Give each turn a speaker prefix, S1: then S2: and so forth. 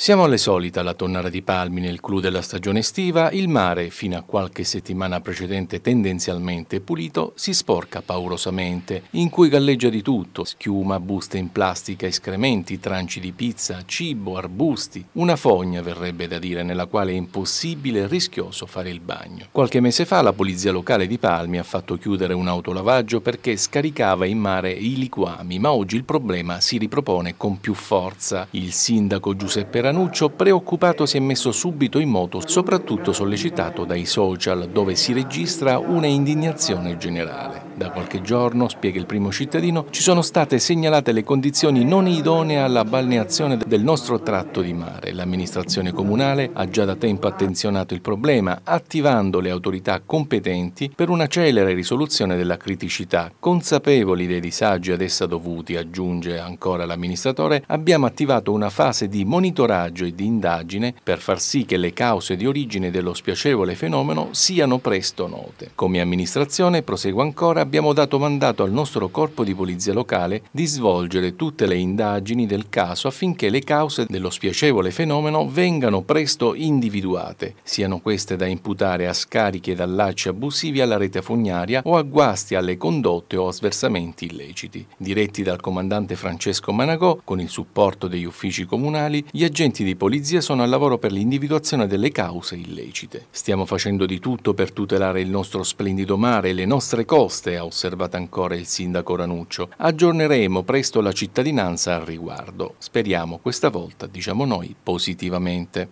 S1: Siamo alle solite alla Tonnara di Palmi nel clou della stagione estiva, il mare, fino a qualche settimana precedente tendenzialmente pulito, si sporca paurosamente, in cui galleggia di tutto, schiuma, buste in plastica, escrementi, tranci di pizza, cibo, arbusti, una fogna verrebbe da dire nella quale è impossibile e rischioso fare il bagno. Qualche mese fa la polizia locale di Palmi ha fatto chiudere un autolavaggio perché scaricava in mare i liquami, ma oggi il problema si ripropone con più forza. Il sindaco Giuseppe Rani Granuccio, preoccupato, si è messo subito in moto, soprattutto sollecitato dai social, dove si registra una indignazione generale. Da qualche giorno, spiega il primo cittadino, ci sono state segnalate le condizioni non idonee alla balneazione del nostro tratto di mare. L'amministrazione comunale ha già da tempo attenzionato il problema, attivando le autorità competenti per una celere risoluzione della criticità. Consapevoli dei disagi ad essa dovuti, aggiunge ancora l'amministratore, abbiamo attivato una fase di monitoraggio e di indagine per far sì che le cause di origine dello spiacevole fenomeno siano presto note. Come amministrazione, proseguo ancora, abbiamo dato mandato al nostro corpo di polizia locale di svolgere tutte le indagini del caso affinché le cause dello spiacevole fenomeno vengano presto individuate, siano queste da imputare a scariche ed allacci abusivi alla rete fognaria o a guasti alle condotte o a sversamenti illeciti. Diretti dal comandante Francesco Managò, con il supporto degli uffici comunali, gli agenti di polizia sono al lavoro per l'individuazione delle cause illecite. Stiamo facendo di tutto per tutelare il nostro splendido mare e le nostre coste ha osservato ancora il sindaco Ranuccio. Aggiorneremo presto la cittadinanza al riguardo. Speriamo questa volta, diciamo noi, positivamente.